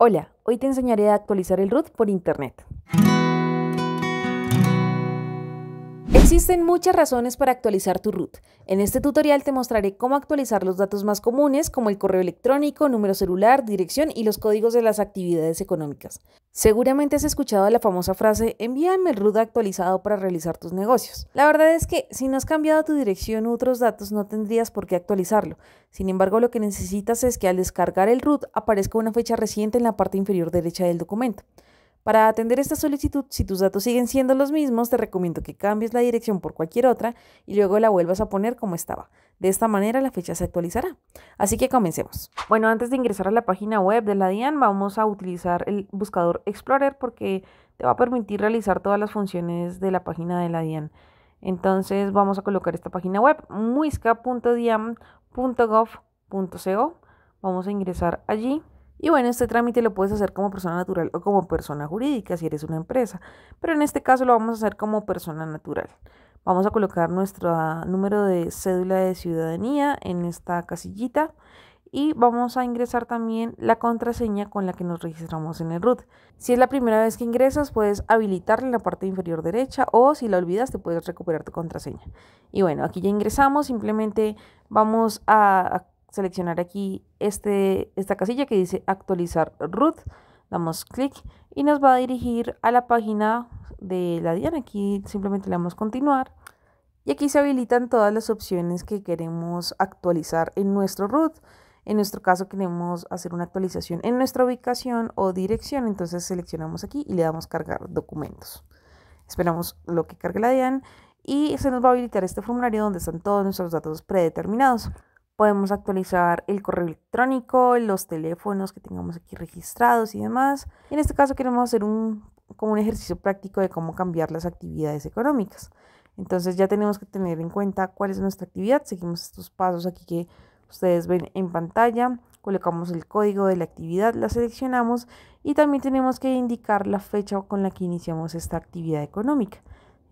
Hola, hoy te enseñaré a actualizar el root por internet. Existen muchas razones para actualizar tu root. En este tutorial te mostraré cómo actualizar los datos más comunes como el correo electrónico, número celular, dirección y los códigos de las actividades económicas. Seguramente has escuchado la famosa frase envíame el root actualizado para realizar tus negocios. La verdad es que si no has cambiado tu dirección u otros datos no tendrías por qué actualizarlo. Sin embargo, lo que necesitas es que al descargar el root aparezca una fecha reciente en la parte inferior derecha del documento. Para atender esta solicitud, si tus datos siguen siendo los mismos, te recomiendo que cambies la dirección por cualquier otra y luego la vuelvas a poner como estaba. De esta manera la fecha se actualizará. Así que comencemos. Bueno, antes de ingresar a la página web de la DIAN, vamos a utilizar el buscador Explorer porque te va a permitir realizar todas las funciones de la página de la DIAN. Entonces vamos a colocar esta página web, muisca.diam.gov.co. Vamos a ingresar allí. Y bueno, este trámite lo puedes hacer como persona natural o como persona jurídica si eres una empresa, pero en este caso lo vamos a hacer como persona natural. Vamos a colocar nuestro número de cédula de ciudadanía en esta casillita y vamos a ingresar también la contraseña con la que nos registramos en el root. Si es la primera vez que ingresas, puedes habilitarla en la parte inferior derecha o si la olvidas, te puedes recuperar tu contraseña. Y bueno, aquí ya ingresamos, simplemente vamos a seleccionar aquí este, esta casilla que dice actualizar root. Damos clic y nos va a dirigir a la página de la DIAN. Aquí simplemente le damos continuar. Y aquí se habilitan todas las opciones que queremos actualizar en nuestro root. En nuestro caso queremos hacer una actualización en nuestra ubicación o dirección, entonces seleccionamos aquí y le damos cargar documentos. Esperamos lo que cargue la DIAN y se nos va a habilitar este formulario donde están todos nuestros datos predeterminados. Podemos actualizar el correo electrónico, los teléfonos que tengamos aquí registrados y demás. en este caso queremos hacer un, como un ejercicio práctico de cómo cambiar las actividades económicas. Entonces ya tenemos que tener en cuenta cuál es nuestra actividad. Seguimos estos pasos aquí que ustedes ven en pantalla. Colocamos el código de la actividad, la seleccionamos y también tenemos que indicar la fecha con la que iniciamos esta actividad económica.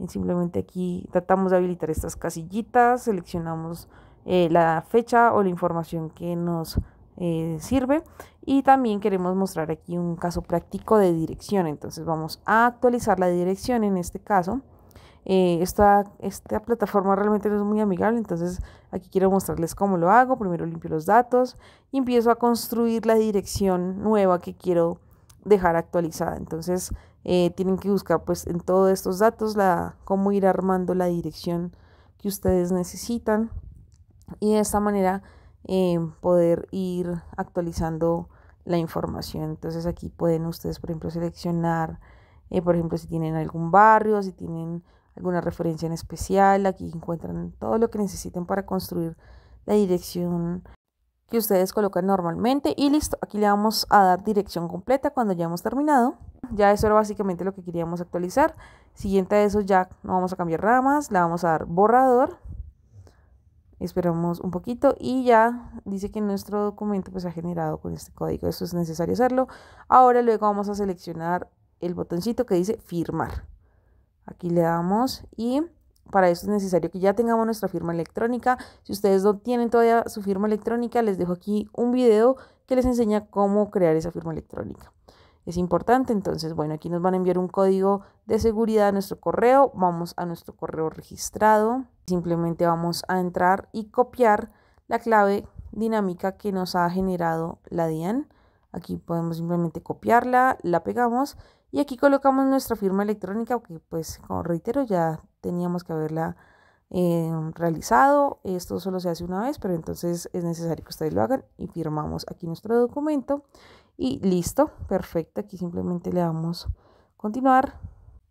simplemente aquí tratamos de habilitar estas casillitas, seleccionamos eh, la fecha o la información que nos eh, sirve y también queremos mostrar aquí un caso práctico de dirección entonces vamos a actualizar la dirección en este caso eh, esta, plataforma realmente no es muy amigable entonces aquí quiero mostrarles cómo lo hago primero limpio los datos y empiezo a construir la dirección nueva que quiero dejar actualizada entonces tienen que buscar pues en todos estos datos la, cómo ir armando la dirección que ustedes necesitan y de esta manera eh, poder ir actualizando la información. Entonces aquí pueden ustedes, por ejemplo, seleccionar, eh, por ejemplo, si tienen algún barrio, si tienen alguna referencia en especial, aquí encuentran todo lo que necesiten para construir la dirección que ustedes colocan normalmente y listo, aquí le vamos a dar dirección completa cuando ya hemos terminado. Ya eso era básicamente lo que queríamos actualizar. Siguiente a eso ya no vamos a cambiar nada más, le vamos a dar borrador Esperamos un poquito y ya dice que nuestro documento pues se ha generado con este código. Eso es necesario hacerlo. Ahora luego vamos a seleccionar el botoncito que dice firmar. Aquí le damos y para esto es necesario que ya tengamos nuestra firma electrónica. Si ustedes no tienen todavía su firma electrónica, les dejo aquí un video que les enseña cómo crear esa firma electrónica es importante. Entonces, bueno, aquí nos van a enviar un código de seguridad a nuestro correo. Vamos a nuestro correo registrado. Simplemente vamos a entrar y copiar la clave dinámica que nos ha generado la DIAN. Aquí podemos simplemente copiarla, la pegamos y aquí colocamos nuestra firma electrónica que pues como reitero ya teníamos que haberla eh, realizado. Esto solo se hace una vez, pero entonces es necesario que ustedes lo hagan y firmamos aquí nuestro documento y listo, perfecto. Aquí simplemente le damos continuar.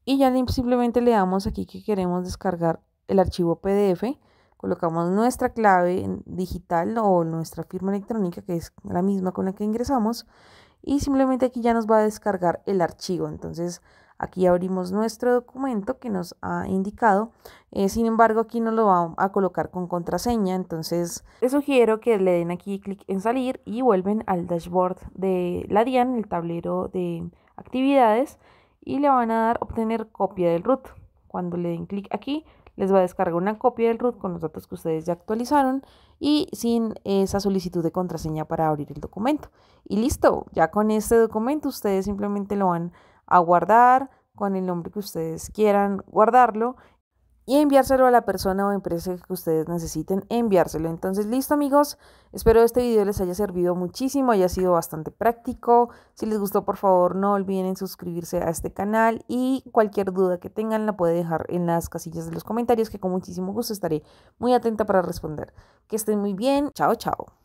Y ya simplemente le damos aquí que queremos descargar el archivo PDF. Colocamos nuestra clave digital o nuestra firma electrónica, que es la misma con la que ingresamos. Y simplemente aquí ya nos va a descargar el archivo. Entonces Aquí abrimos nuestro documento que nos ha indicado. Eh, sin embargo, aquí no lo vamos a colocar con contraseña. Entonces, les sugiero que le den aquí clic en salir y vuelven al dashboard de la DIAN, el tablero de actividades, y le van a dar obtener copia del root. Cuando le den clic aquí, les va a descargar una copia del root con los datos que ustedes ya actualizaron y sin esa solicitud de contraseña para abrir el documento. Y listo, ya con este documento ustedes simplemente lo van a a guardar con el nombre que ustedes quieran guardarlo y enviárselo a la persona o empresa que ustedes necesiten enviárselo. Entonces, listo amigos, espero este video les haya servido muchísimo, haya sido bastante práctico. Si les gustó, por favor, no olviden suscribirse a este canal y cualquier duda que tengan la puede dejar en las casillas de los comentarios que con muchísimo gusto estaré muy atenta para responder. Que estén muy bien, chao, chao.